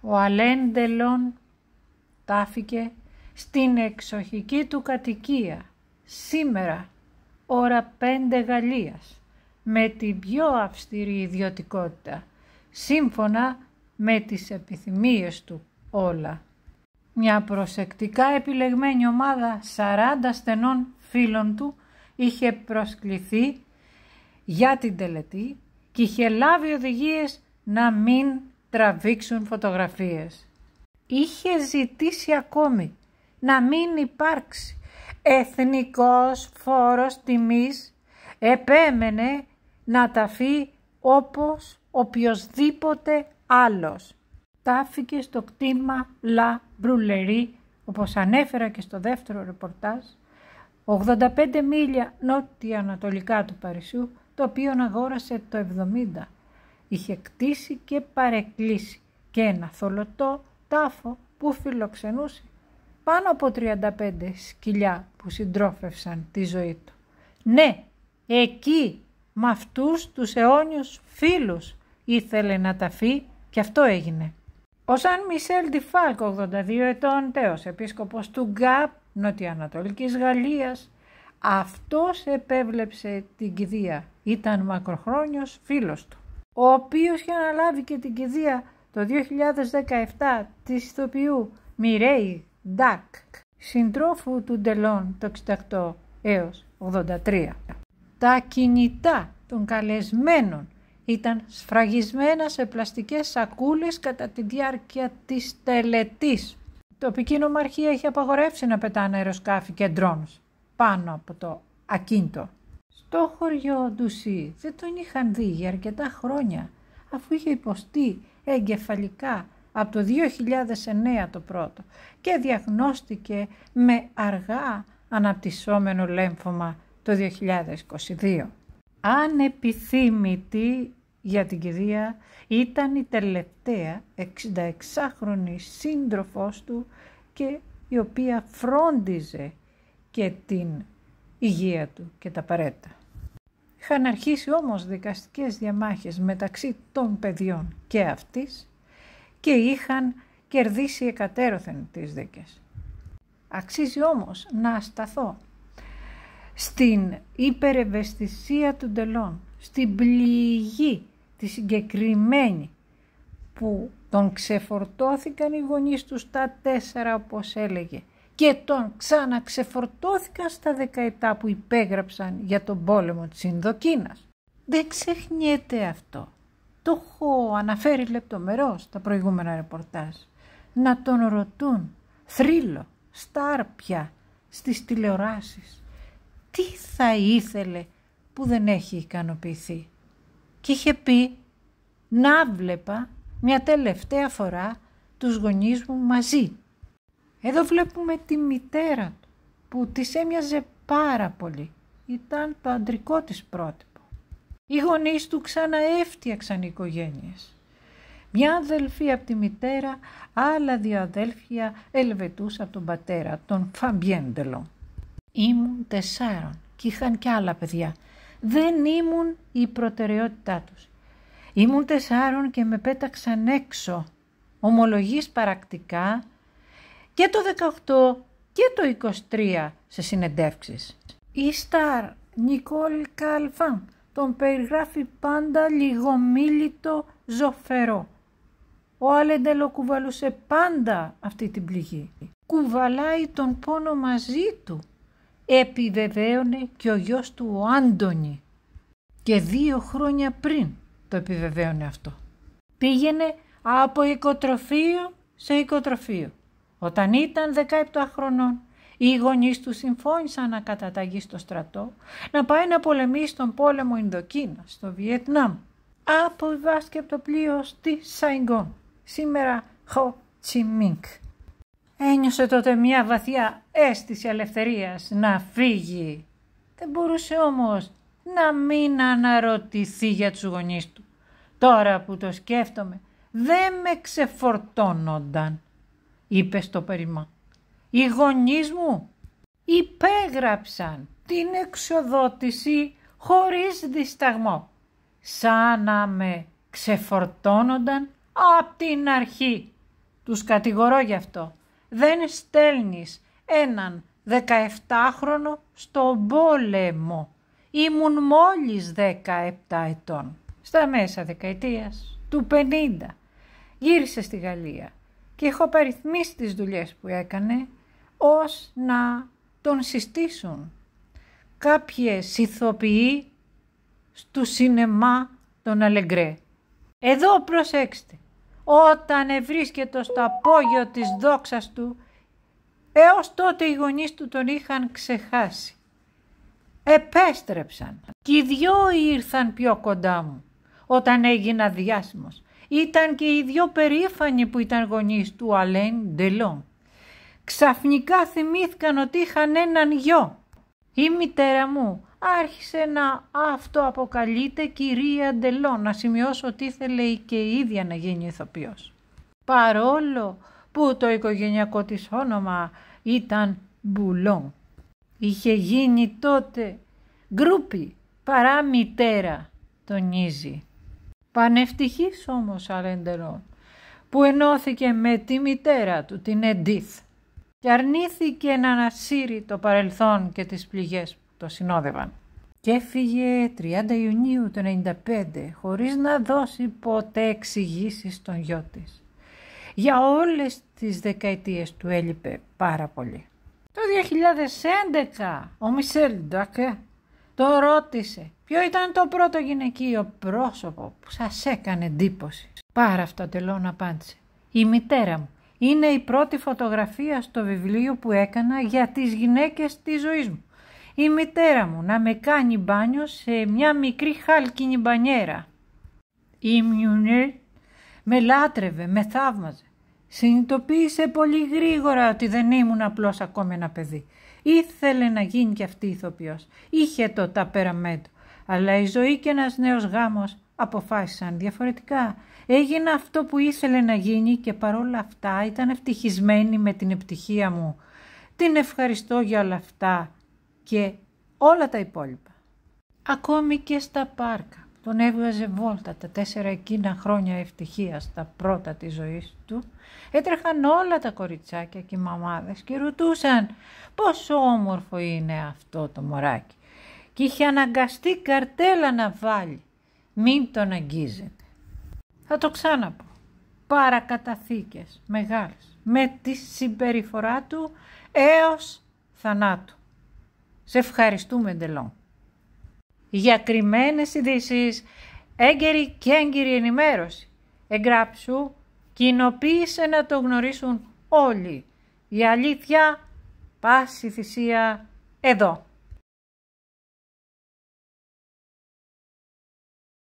ο Αλέντελον τάφηκε στην εξοχική του κατοικία σήμερα ώρα πέντε Γαλλίας με την πιο αυστηρή ιδιωτικότητα σύμφωνα με τις επιθυμίες του όλα. Μια προσεκτικά επιλεγμένη ομάδα 40 στενών φίλων του είχε προσκληθεί για την τελετή και είχε λάβει οδηγίες να μην τραβήξουν φωτογραφίες. Είχε ζητήσει ακόμη να μην υπάρξει εθνικός φόρος τιμής επέμενε να ταφεί όπως οποιοδήποτε άλλος. Τάφηκε στο κτήμα La Brulerie, όπως ανέφερα και στο δεύτερο ρεπορτάζ, 85 μίλια νότια-ανατολικά του Παρισιού, το οποίο αγόρασε το 70 είχε κτίσει και παρεκκλήσει και ένα θολωτό τάφο που φιλοξενούσε πάνω από 35 σκυλιά που συντρόφευσαν τη ζωή του. Ναι, εκεί με αυτούς τους αιώνιους φίλους ήθελε να ταφεί και αυτό έγινε. Ο Σαν Μισελ Ντιφάλκ, 82 ετών τέος, επίσκοπος του Γκάπ, νοτιοανατολικής Γαλλίας, αυτός επέβλεψε την κηδεία. Ήταν μακροχρόνιος φίλος του ο οποίος είχε αναλάβει και την κηδεία το 2017 της ηθοποιού Μιρέι Ντακ, συντρόφου του Ντελόν το 68 έως 83. Τα κινητά των καλεσμένων ήταν σφραγισμένα σε πλαστικές σακούλες κατά τη διάρκεια της τελετής. Η τοπική νομαρχία είχε απαγορεύσει να πετάνε αεροσκάφη και ντρόνς πάνω από το ακίνητο. Το χωριό Ντουσί δεν τον είχαν δει για αρκετά χρόνια, αφού είχε υποστεί εγκεφαλικά από το 2009 το πρώτο και διαγνώστηκε με αργά αναπτυσσόμενο λέμφωμα το 2022. Ανεπιθύμητη για την κυρία ήταν η τελευταία 66χρονη σύντροφός του και η οποία φρόντιζε και την υγεία του και τα παρέτα. Είχαν αρχίσει όμως δικαστικές διαμάχες μεταξύ των παιδιών και αυτής και είχαν κερδίσει εκατέρωθεν τις δίκες. Αξίζει όμως να σταθώ στην υπερευαισθησία του τελών, στην πληγή τη συγκεκριμένη που τον ξεφορτώθηκαν οι γονείς τους τα τέσσερα όπως έλεγε και τον ξαναξεφορτώθηκαν στα δεκαετά που υπέγραψαν για τον πόλεμο της Ινδοκίνας. Δεν ξεχνιέται αυτό. Το έχω αναφέρει λεπτομερώς στα προηγούμενα ρεπορτάζ. Να τον ρωτούν θρύλο, στάρπια πια, στις τηλεοράσεις. Τι θα ήθελε που δεν έχει ικανοποιηθεί. Και είχε πει να βλέπα μια τελευταία φορά τους γονείς μου μαζί εδώ βλέπουμε τη μητέρα του που της έμοιαζε πάρα πολύ. Ήταν το αντρικό της πρότυπο. Οι γονείς του ξαναέφτιαξαν οικογένειες. Μια αδελφή από τη μητέρα, άλλα δύο αδέλφια Ελβετούς από τον πατέρα, τον Φαμπιέντελο. Ήμουν τεσσάρων και είχαν κι άλλα παιδιά. Δεν ήμουν η προτεραιότητά τους. Ήμουν τεσσάρων και με πέταξαν έξω. Ομολογείς παρακτικά και το 18 και το 23 σε συνεντεύξεις. Η Σταρ Νικόλ Καλφάν τον περιγράφει πάντα λιγομίλητο ζωφερό. Ο Αλεντελο κουβαλούσε πάντα αυτή την πληγή. Κουβαλάει τον πόνο μαζί του. Επιβεβαίωνε και ο γιος του ο Άντωνη. Και δύο χρόνια πριν το επιβεβαίωνε αυτό. Πήγαινε από οικοτροφείο σε οικοτροφείο. Όταν ήταν 17 χρονών, οι γονείς του συμφώνησαν να καταταγεί στο στρατό, να πάει να πολεμήσει στον πόλεμο Ινδοκίνα, στο Βιετνάμ. από το πλοίο στη Σαϊγκόν, σήμερα Χο Τσιμίνκ. Ένιωσε τότε μια βαθιά αίσθηση ελευθερίας να φύγει. Δεν μπορούσε όμως να μην αναρωτηθεί για τους γονείς του. Τώρα που το σκέφτομαι, δεν με ξεφορτώνονταν είπες στο περιμά. Οι γονείς μου υπέγραψαν την εξοδότηση χωρίς δισταγμό, σαν να με ξεφορτώνονταν απ' την αρχή. Τους κατηγορώ γι' αυτό. Δεν στέλνεις έναν 17χρονο στον πόλεμο. Ήμουν μόλις 17 ετών. Στα μέσα δεκαετίας του 50 γύρισε στη Γαλλία και έχω απαριθμίσει τις δουλειές που έκανε ως να τον συστήσουν. Κάποιες ηθοποιοί στο σινεμά τον Αλεγκρέ. Εδώ προσέξτε, όταν ευρίσκεται στο απόγειο της δόξας του, έως τότε οι γονείς του τον είχαν ξεχάσει. Επέστρεψαν και οι δυο ήρθαν πιο κοντά μου όταν έγινα διάσημος ήταν και οι δυο περήφανοι που ήταν γονείς του Αλέν Ντελόν. Ξαφνικά θυμήθηκαν ότι είχαν έναν γιο. Η μητέρα μου άρχισε να αυτοαποκαλείται κυρία Ντελόν, να σημειώσω ότι ήθελε και η ίδια να γίνει ηθοποιός. Παρόλο που το οικογενειακό της όνομα ήταν Μπουλόν. Είχε γίνει τότε γκρούπι παρά μητέρα, τονίζει πανευτυχής όμως Αρέντερον, που ενώθηκε με τη μητέρα του, την Εντίθ, και αρνήθηκε να ανασύρει το παρελθόν και τις πληγές που το συνόδευαν. Και έφυγε 30 Ιουνίου του 1995 χωρίς να δώσει ποτέ εξηγήσεις στον γιο της. Για όλες τις δεκαετίες του έλειπε πάρα πολύ. Το 2011 ο Μισελ Ντακέ το ρώτησε ποιο ήταν το πρώτο γυναικείο πρόσωπο που σας έκανε εντύπωση. Πάρα αυτό τελών απάντησε. Η μητέρα μου είναι η πρώτη φωτογραφία στο βιβλίο που έκανα για τις γυναίκες της ζωής μου. Η μητέρα μου να με κάνει μπάνιο σε μια μικρή χάλκινη μπανιέρα. Η Μιουνε με λάτρευε, με θαύμαζε. Συνειδητοποίησε πολύ γρήγορα ότι δεν ήμουν απλώς ακόμη ένα παιδί. Ήθελε να γίνει και αυτή ηθοποιός. Είχε το ταπεραμέντο. Αλλά η ζωή και ένας νέος γάμος αποφάσισαν διαφορετικά. Έγινε αυτό που ήθελε να γίνει και παρόλα αυτά ήταν ευτυχισμένη με την επιτυχία μου. Την ευχαριστώ για όλα αυτά και όλα τα υπόλοιπα. Ακόμη και στα πάρκα. Τον έβγαζε βόλτα τα τέσσερα εκείνα χρόνια ευτυχίας, τα πρώτα της ζωής του. Έτρεχαν όλα τα κοριτσάκια και οι μαμάδες και ρωτούσαν πόσο όμορφο είναι αυτό το μωράκι. Και είχε αναγκαστεί καρτέλα να βάλει. Μην τον αγγίζετε. Θα το ξαναπώ. Παρακαταθήκες μεγάλες με τη συμπεριφορά του έως θανάτου. Σε ευχαριστούμε εντελώς για κρυμμένες ειδήσεις, έγκαιρη και έγκυρη ενημέρωση. Εγγράψου, κοινοποίησε να το γνωρίσουν όλοι. Η αλήθεια, πάση θυσία, εδώ.